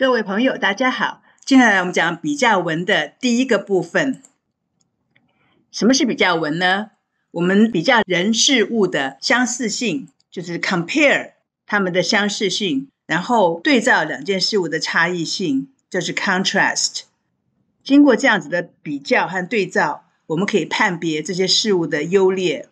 各位朋友，大家好。接下来我们讲比较文的第一个部分。什么是比较文呢？我们比较人事物的相似性，就是 compare 它们的相似性，然后对照两件事物的差异性，就是 contrast。经过这样子的比较和对照，我们可以判别这些事物的优劣。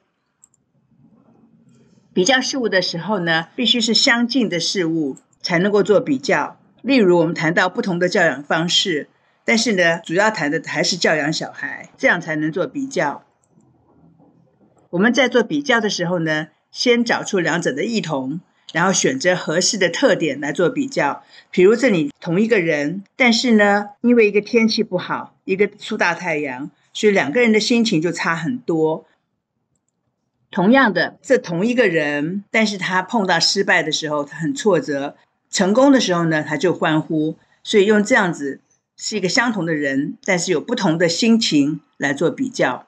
比较事物的时候呢，必须是相近的事物才能够做比较。例如，我们谈到不同的教养方式，但是呢，主要谈的还是教养小孩，这样才能做比较。我们在做比较的时候呢，先找出两者的异同，然后选择合适的特点来做比较。比如这里同一个人，但是呢，因为一个天气不好，一个出大太阳，所以两个人的心情就差很多。同样的，这同一个人，但是他碰到失败的时候，他很挫折。成功的时候呢，他就欢呼，所以用这样子是一个相同的人，但是有不同的心情来做比较。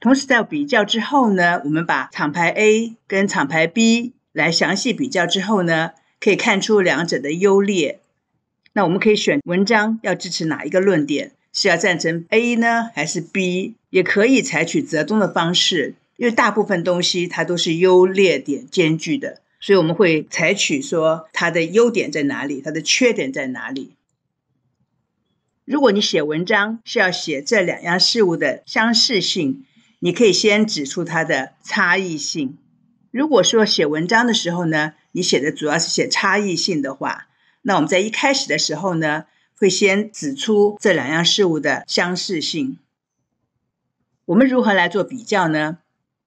同时在比较之后呢，我们把厂牌 A 跟厂牌 B 来详细比较之后呢，可以看出两者的优劣。那我们可以选文章要支持哪一个论点，是要赞成 A 呢，还是 B？也可以采取折中的方式，因为大部分东西它都是优劣点兼具的。所以我们会采取说它的优点在哪里，它的缺点在哪里。如果你写文章是要写这两样事物的相似性，你可以先指出它的差异性。如果说写文章的时候呢，你写的主要是写差异性的话，那我们在一开始的时候呢，会先指出这两样事物的相似性。我们如何来做比较呢？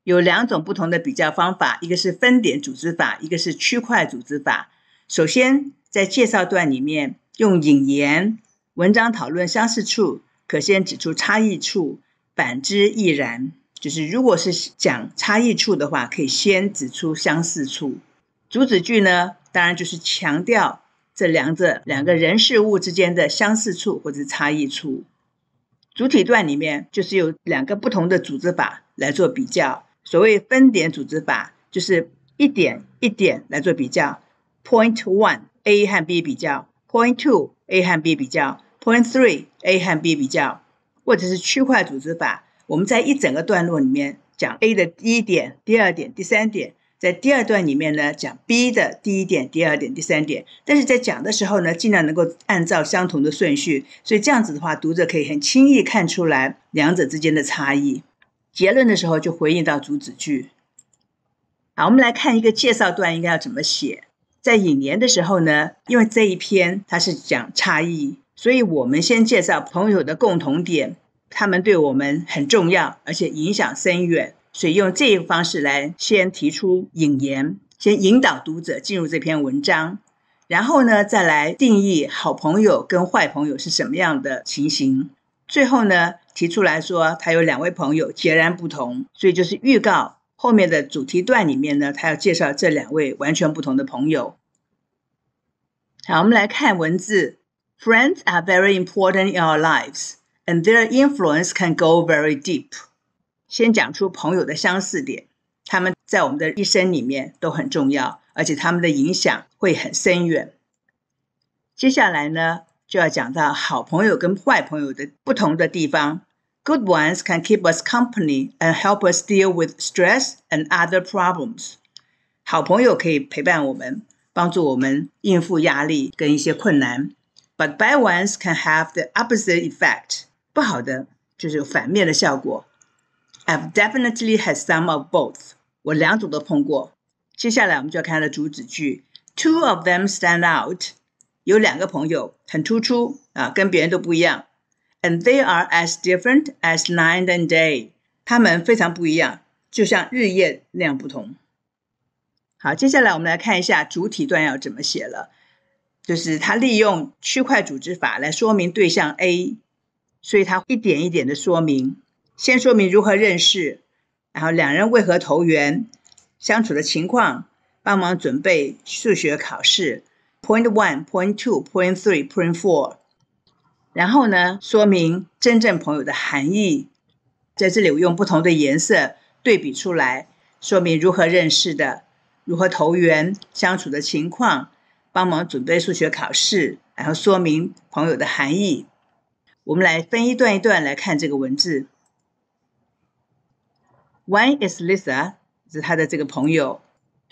有两种不同的比较方法，一个是分点组织法，一个是区块组织法。首先，在介绍段里面用引言，文章讨论相似处，可先指出差异处，反之亦然。就是如果是讲差异处的话，可以先指出相似处。主旨句呢，当然就是强调这两者两个人事物之间的相似处或者差异处。主体段里面就是有两个不同的组织法来做比较。所谓分点组织法，就是一点一点来做比较。Point one A 和 B 比较，Point two A 和 B 比较，Point three A 和 B 比较，或者是区块组织法。我们在一整个段落里面讲 A 的第一点、第二点、第三点，在第二段里面呢讲 B 的第一点、第二点、第三点。但是在讲的时候呢，尽量能够按照相同的顺序，所以这样子的话，读者可以很轻易看出来两者之间的差异。结论的时候就回应到主旨句。好，我们来看一个介绍段应该要怎么写。在引言的时候呢，因为这一篇它是讲差异，所以我们先介绍朋友的共同点，他们对我们很重要，而且影响深远，所以用这个方式来先提出引言，先引导读者进入这篇文章，然后呢再来定义好朋友跟坏朋友是什么样的情形，最后呢。提出来说，他有两位朋友截然不同，所以就是预告后面的主题段里面呢，他要介绍这两位完全不同的朋友。好，我们来看文字：Friends are very important in our lives, and their influence can go very deep. 先讲出朋友的相似点，他们在我们的一生里面都很重要，而且他们的影响会很深远。接下来呢？就要讲到好朋友跟坏朋友的不同的地方。Good ones can keep us company and help us deal with stress and other problems。好朋友可以陪伴我们，帮助我们应付压力跟一些困难。But bad ones can have the opposite effect。不好的就是有反面的效果。I've definitely had some of both。我两种都碰过。接下来我们就要看它的主旨句。Two of them stand out。有两个朋友很突出啊，跟别人都不一样。And they are as different as night and day。他们非常不一样，就像日夜那样不同。好，接下来我们来看一下主体段要怎么写了，就是他利用区块组织法来说明对象 A，所以他一点一点的说明，先说明如何认识，然后两人为何投缘，相处的情况，帮忙准备数学考试。Point one, point two, point three, point four。然后呢，说明真正朋友的含义。在这里，我用不同的颜色对比出来，说明如何认识的，如何投缘、相处的情况，帮忙准备数学考试，然后说明朋友的含义。我们来分一段一段来看这个文字。One is Lisa，是他的这个朋友。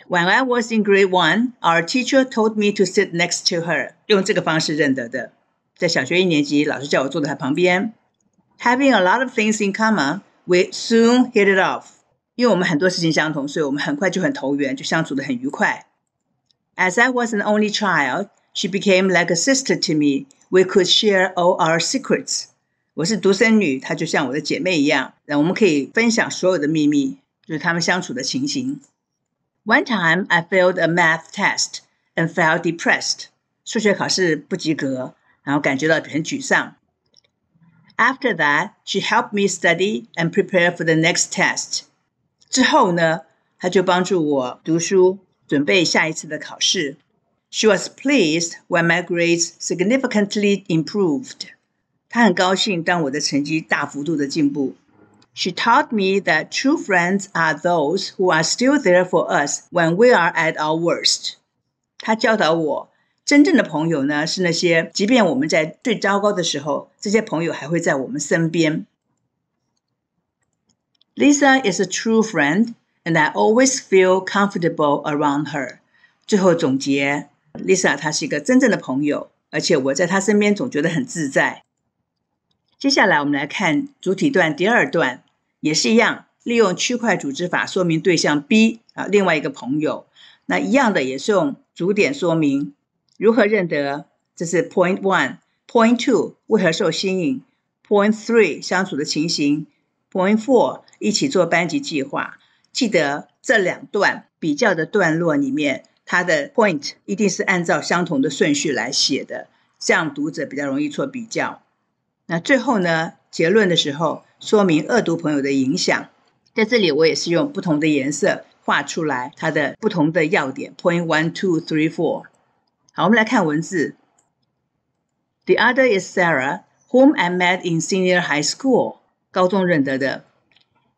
When I was in grade one, our teacher told me to sit next to her. 用这个方式认得的，在小学一年级，老师叫我坐在她旁边。Having a lot of things in common, we soon hit it off. 因为我们很多事情相同，所以我们很快就很投缘，就相处的很愉快。As I was an only child, she became like a sister to me. We could share all our secrets. 我是独生女，她就像我的姐妹一样，我们可以分享所有的秘密，就是他们相处的情形。one time I failed a math test and felt depressed. 数学考试不及格，然后感觉到很沮丧。After that, she helped me study and prepare for the next test. 之后呢，她就帮助我读书，准备下一次的考试。She was pleased when my grades significantly improved. 她很高兴当我的成绩大幅度的进步。she taught me that true friends are those who are still there for us when we are at our worst。她教导我，真正的朋友呢是那些，即便我们在最糟糕的时候，这些朋友还会在我们身边。Lisa is a true friend, and I always feel comfortable around her. 最后总结，Lisa 她是一个真正的朋友，而且我在她身边总觉得很自在。接下来我们来看主体段第二段，也是一样，利用区块组织法说明对象 B 啊，另外一个朋友，那一样的也是用主点说明如何认得，这是 Point One、Point Two 为何受吸引、Point Three 相处的情形、Point Four 一起做班级计划。记得这两段比较的段落里面，它的 Point 一定是按照相同的顺序来写的，这样读者比较容易做比较。那最后呢，结论的时候说明恶毒朋友的影响。在这里我也是用不同的颜色画出来它的不同的要点。Point one, two, three, four。好，我们来看文字。The other is Sarah, whom I met in senior high school，高中认得的。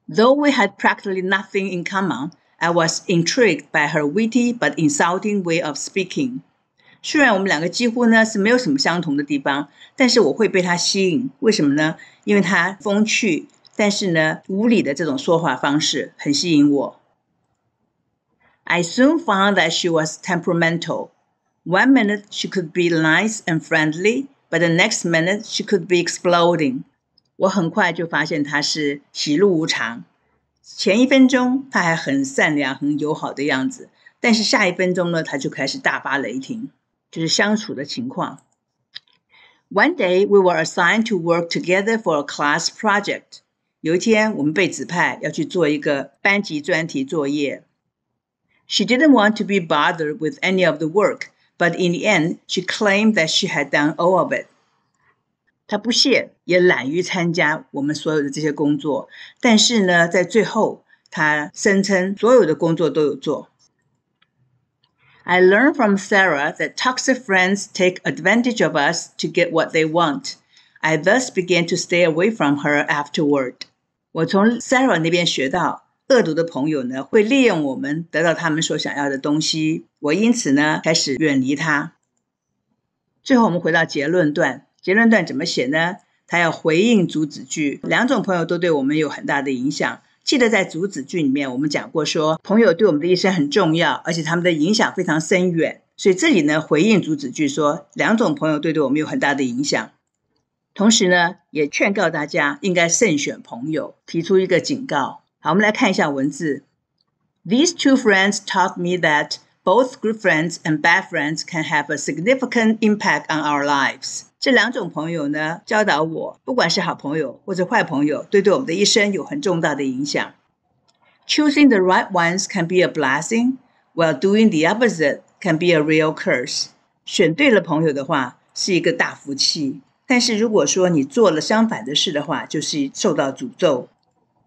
Though we had practically nothing in common, I was intrigued by her witty but insulting way of speaking. 虽然我们两个几乎呢是没有什么相同的地方，但是我会被他吸引。为什么呢？因为他风趣，但是呢无理的这种说话方式很吸引我。I soon found that she was temperamental. One minute she could be nice and friendly, but the next minute she could be exploding. 我很快就发现她是喜怒无常。前一分钟她还很善良、很友好的样子，但是下一分钟呢，她就开始大发雷霆。就是相处的情况。One day we were assigned to work together for a class project。有一天我们被指派要去做一个班级专题作业。She didn't want to be bothered with any of the work, but in the end, she claimed that she had done all of it. 她不屑，也懒于参加我们所有的这些工作，但是呢，在最后，她声称所有的工作都有做。I learned from Sarah that toxic friends take advantage of us to get what they want. I thus began to stay away from her afterward. 我从 Sarah 那边学到，恶毒的朋友呢会利用我们得到他们所想要的东西。我因此呢开始远离他。最后我们回到结论段，结论段怎么写呢？它要回应主旨句。两种朋友都对我们有很大的影响。记得在主旨句里面，我们讲过说，朋友对我们的一生很重要，而且他们的影响非常深远。所以这里呢，回应主旨句说，两种朋友对对我们有很大的影响。同时呢，也劝告大家应该慎选朋友，提出一个警告。好，我们来看一下文字。These two friends taught me that both good friends and bad friends can have a significant impact on our lives. 这两种朋友呢，教导我，不管是好朋友或者坏朋友，都对我们的一生有很重大的影响。Choosing the right ones can be a blessing, while doing the opposite can be a real curse. 选对了朋友的话，是一个大福气；但是如果说你做了相反的事的话，就是受到诅咒。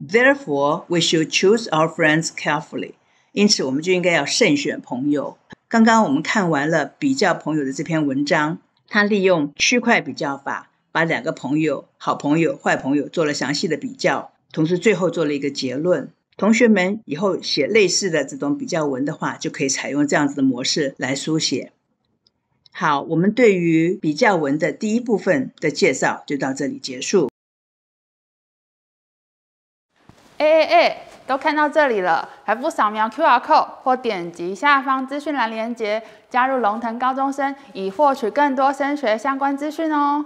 Therefore, we should choose our friends carefully. 因此，我们就应该要慎选朋友。刚刚我们看完了比较朋友的这篇文章。他利用区块比较法，把两个朋友、好朋友、坏朋友做了详细的比较，同时最后做了一个结论。同学们以后写类似的这种比较文的话，就可以采用这样子的模式来书写。好，我们对于比较文的第一部分的介绍就到这里结束。哎哎哎！都看到这里了，还不扫描 Q R code 或点击下方资讯栏链接加入龙腾高中生，以获取更多升学相关资讯哦。